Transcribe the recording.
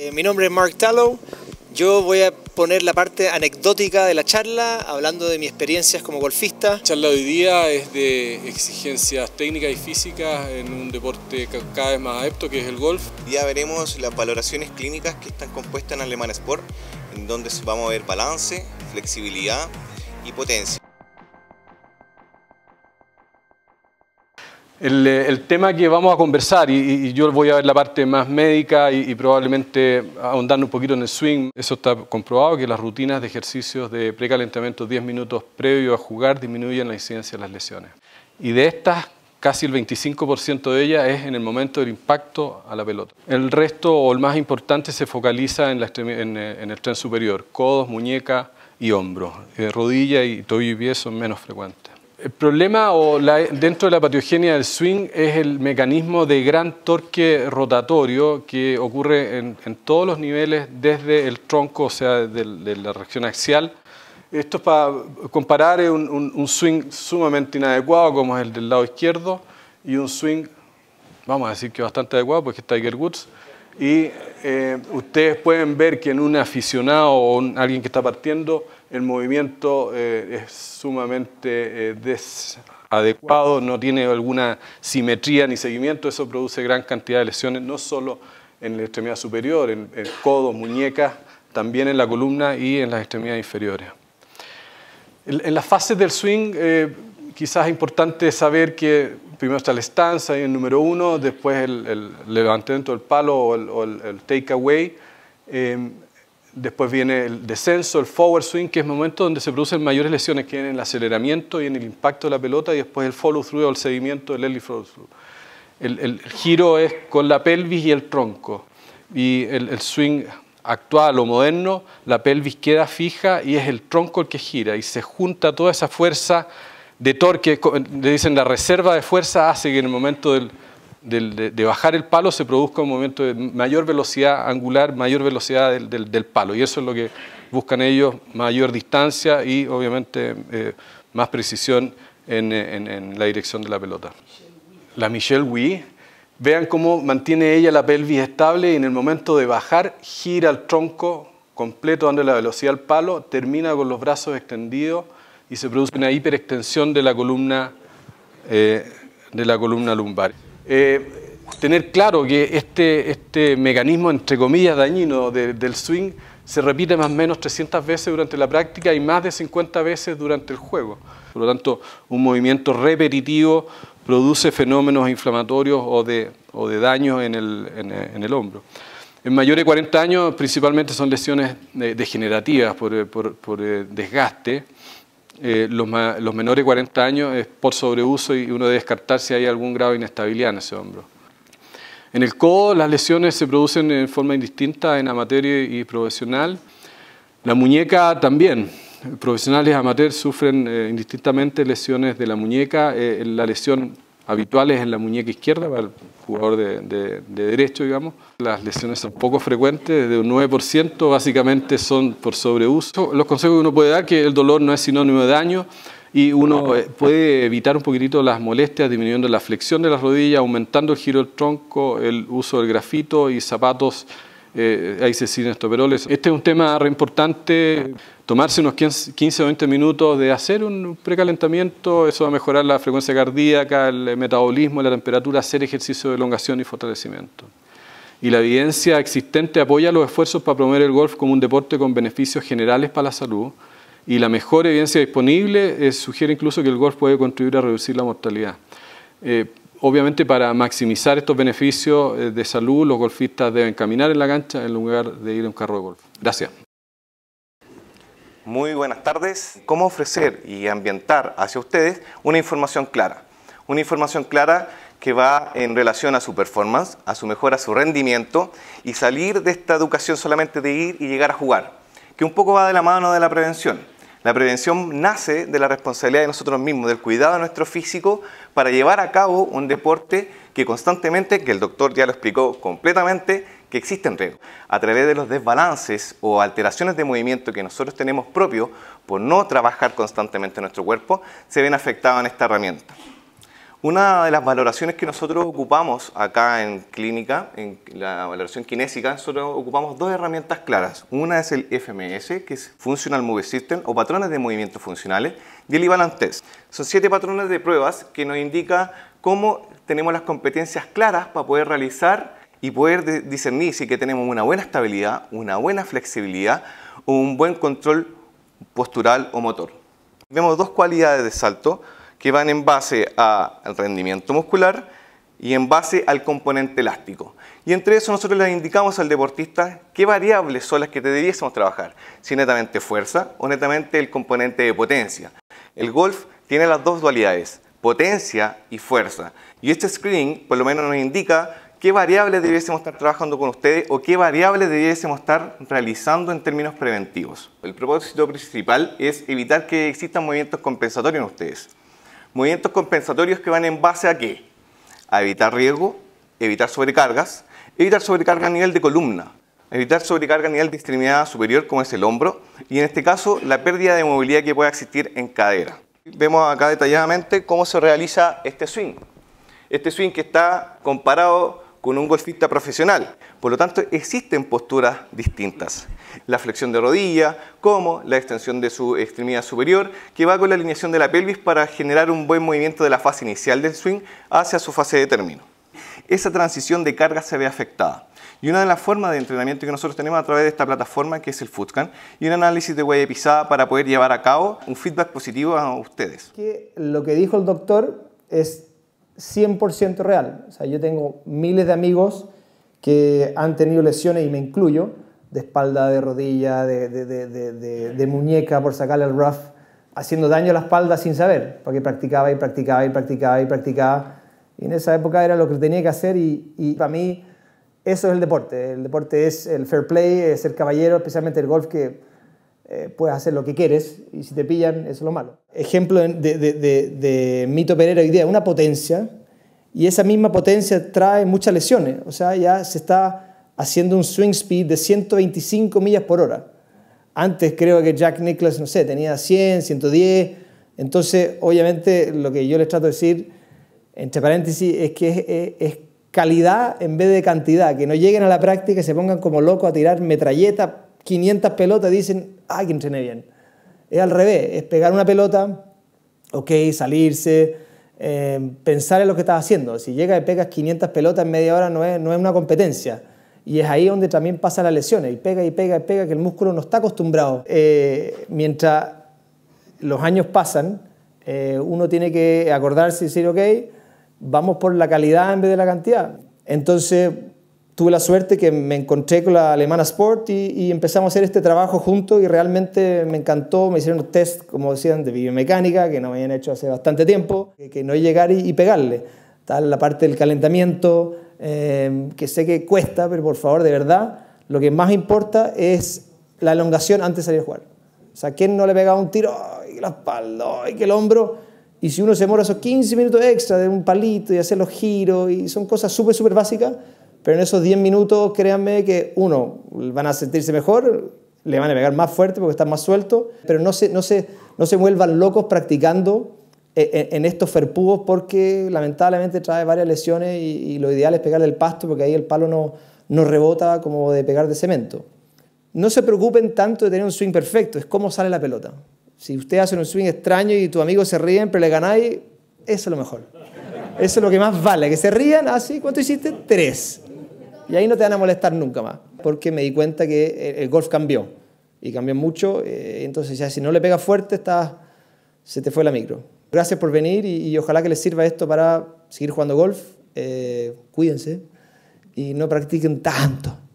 Eh, mi nombre es Mark Tallow. Yo voy a poner la parte anecdótica de la charla, hablando de mis experiencias como golfista. La charla de hoy día es de exigencias técnicas y físicas en un deporte cada vez más adepto que es el golf. Ya veremos las valoraciones clínicas que están compuestas en Alemán Sport, en donde vamos a ver balance, flexibilidad y potencia. Eh, el, tema que vamos a conversar, y, yo voy a ver la parte más médica y, probablemente ahondando un poquito en el swing, eso está comprobado, que las rutinas de ejercicios de precalentamiento 10 minutos previo a jugar disminuyen la incidencia de las lesiones. Y de estas, casi el 25% de ellas es en el momento del impacto a la pelota. El resto, o el más importante, se focaliza en, eh, el tren superior, codos, muñeca y hombros. Eh, rodilla y tobillo y pie son menos frecuentes. El problema o dentro de la patogenia del swing es el mecanismo de gran torque rotatorio que ocurre en, todos los niveles desde el tronco, o sea, de, la reacción axial. Esto es para comparar un, un, swing sumamente inadecuado como es el del lado izquierdo y un swing, vamos a decir que bastante adecuado porque es Tiger Woods. Y eh, ustedes pueden ver que en un aficionado o alguien que está partiendo el movimiento eh, es sumamente eh, desadecuado, no tiene alguna simetría ni seguimiento, eso produce gran cantidad de lesiones, no solo en la extremidad superior, en, el codo, muñecas, también en la columna y en las extremidades inferiores. En, las fases del swing, eh, quizás es importante saber que primero está la estanza, el número uno, después el, levantamiento del palo o el, el, el takeaway. Después viene el descenso, el forward swing, que es el momento donde se producen mayores lesiones, que en el aceleramiento y en el impacto de la pelota, y después el follow through o el seguimiento del early El, giro es con la pelvis y el tronco. Y el, swing actual o moderno, la pelvis queda fija y es el tronco el que gira y se junta toda esa fuerza de torque, le dicen la reserva de fuerza hace que en el momento del, de, bajar el palo se produzca un momento de mayor velocidad angular, mayor velocidad del, del, palo. Y eso es lo que buscan ellos, mayor distancia y obviamente eh, más precisión en, la dirección de la pelota. La Michelle Wii. vean cómo mantiene ella la pelvis estable y en el momento de bajar gira el tronco completo dando la velocidad al palo, termina con los brazos extendidos y se produce una hiperextensión de la columna, eh, de la columna lumbar. Eh, tener claro que este, este, mecanismo, entre comillas, dañino del swing se repite más o menos 300 veces durante la práctica y más de 50 veces durante el juego. Por lo tanto, un movimiento repetitivo produce fenómenos inflamatorios o de, o daños en el, en, el hombro. En mayores de 40 años principalmente son lesiones eh, degenerativas por eh, desgaste eh, los, menores de 40 años es por sobreuso y uno debe descartar si hay algún grado de inestabilidad en ese hombro. En el codo las lesiones se producen en forma indistinta en amateur y profesional. La muñeca también. Profesionales amateurs sufren eh, indistintamente lesiones de la muñeca. Eh, la lesión habituales en la muñeca izquierda para el jugador de, derecho, digamos. Las lesiones son poco frecuentes, de un 9% básicamente son por sobreuso. Los consejos que uno puede dar que el dolor no es sinónimo de daño y uno eh, puede evitar un poquitito las molestias disminuyendo la flexión de las rodillas, aumentando el giro del tronco, el uso del grafito y zapatos eh, hay esto peroles. Este es un tema re importante, tomarse unos 15 o 20 minutos de hacer un precalentamiento, eso va a mejorar la frecuencia cardíaca, el metabolismo, la temperatura, hacer ejercicio de elongación y fortalecimiento. Y la evidencia existente apoya los esfuerzos para promover el golf como un deporte con beneficios generales para la salud. Y la mejor evidencia disponible eh, sugiere incluso que el golf puede contribuir a reducir la mortalidad. Eh, Obviamente para maximizar estos beneficios eh, de salud, los golfistas deben caminar en la cancha en lugar de ir en un carro de golf. Gracias. Muy buenas tardes. ¿Cómo ofrecer y ambientar hacia ustedes una información clara? Una información clara que va en relación a su performance, a su mejora, a su rendimiento y salir de esta educación solamente de ir y llegar a jugar, que un poco va de la mano de la prevención la prevención nace de la responsabilidad de nosotros mismos, del cuidado de nuestro físico para llevar a cabo un deporte que constantemente, que el doctor ya lo explicó completamente, que existen riesgos. A través de los desbalances o alteraciones de movimiento que nosotros tenemos propios por no trabajar constantemente nuestro cuerpo, se ven afectados en esta herramienta. Una de las valoraciones que nosotros ocupamos acá en clínica, en la valoración kinésica, nosotros ocupamos dos herramientas claras. Una es el FMS, que es Functional Move System, o patrones de movimientos funcionales, y el Ivalan Test. Son siete patrones de pruebas que nos indica cómo tenemos las competencias claras para poder realizar y poder discernir si que tenemos una buena estabilidad, una buena flexibilidad o un buen control postural o motor. Vemos dos cualidades de salto que van en base al rendimiento muscular y en base al componente elástico. Y entre eso nosotros les indicamos al deportista qué variables son las que debiésemos trabajar, si netamente fuerza o netamente el componente de potencia. El golf tiene las dos dualidades, potencia y fuerza. Y este screening por lo menos nos indica qué variables debiésemos estar trabajando con ustedes o qué variables debiésemos estar realizando en términos preventivos. El propósito principal es evitar que existan movimientos compensatorios en ustedes. Movimientos compensatorios que van en base a qué? A evitar riesgo, evitar sobrecargas, evitar sobrecarga a nivel de columna, evitar sobrecarga a nivel de extremidad superior como es el hombro y en este caso la pérdida de movilidad que pueda existir en cadera. Vemos acá detalladamente cómo se realiza este swing. Este swing que está comparado con un golfista profesional. Por lo tanto, existen posturas distintas. La flexión de rodilla, como la extensión de su extremidad superior, que va con la alineación de la pelvis para generar un buen movimiento de la fase inicial del swing hacia su fase de término. Esa transición de carga se ve afectada. Y una de las formas de entrenamiento que nosotros tenemos a través de esta plataforma, que es el Footscan, y un análisis de huella pisada para poder llevar a cabo un feedback positivo a ustedes. Que lo que dijo el doctor es 100% real. O sea, yo tengo miles de amigos que han tenido lesiones, y me incluyo, de espalda, de rodilla, de, muñeca por sacarle el rough, haciendo daño a la espalda sin saber, porque practicaba y practicaba y practicaba y practicaba. Y en esa época era lo que tenía que hacer y, para mí eso es el deporte. El deporte es el fair play, es ser caballero, especialmente el golf, que eh, puedes hacer lo que quieres y si te pillan, es lo malo. Ejemplo de, de, de, Mito Perera hoy día, una potencia, y esa misma potencia trae muchas lesiones, o sea, ya se está haciendo un swing speed de 125 millas por hora. Antes creo que Jack Nicklaus, no sé, tenía 100, 110, entonces obviamente lo que yo les trato de decir, entre paréntesis, es que es, calidad en vez de cantidad, que no lleguen a la práctica y se pongan como locos a tirar metralleta, 500 pelotas, dicen, hay que entrenar bien! Es al revés, es pegar una pelota, ok, salirse, eh, pensar en lo que estás haciendo. Si llegas y pegas 500 pelotas en media hora no es, no es una competencia. Y es ahí donde también pasan las lesiones, y pega y pega y pega, que el músculo no está acostumbrado. Eh, mientras los años pasan, eh, uno tiene que acordarse y decir, ok, vamos por la calidad en vez de la cantidad. Entonces, tuve la suerte que me encontré con la alemana Sport y, empezamos a hacer este trabajo juntos y realmente me encantó, me hicieron test, como decían, de biomecánica, que no me habían hecho hace bastante tiempo, que, no llegar y, pegarle. Tal la parte del calentamiento, eh, que sé que cuesta, pero por favor, de verdad, lo que más importa es la elongación antes de salir a jugar. O sea, ¿quién no le pegaba un tiro? ¡Ay, la espalda! ¡Ay, que el hombro! Y si uno se demora esos 15 minutos extra de un palito y hacer los giros, y son cosas súper, súper básicas, pero en esos 10 minutos, créanme que uno, van a sentirse mejor, le van a pegar más fuerte porque están más sueltos, pero no se, no se, no se vuelvan locos practicando eh, eh, en, estos ferpugos porque lamentablemente trae varias lesiones y, lo ideal es pegarle el pasto porque ahí el palo no, no rebota como de pegar de cemento. No se preocupen tanto de tener un swing perfecto, es cómo sale la pelota. Si usted hace un swing extraño y tu amigo se ríe, pero le ganáis, eso es lo mejor. Eso es lo que más vale, que se rían así. Ah, ¿Cuánto hiciste? Tres y ahí no te van a molestar nunca más, porque me di cuenta que el golf cambió y cambió mucho, eh, entonces ya si no le pegas fuerte se te fue la micro. Gracias por venir y, ojalá que les sirva esto para seguir jugando golf, eh, cuídense y no practiquen tanto.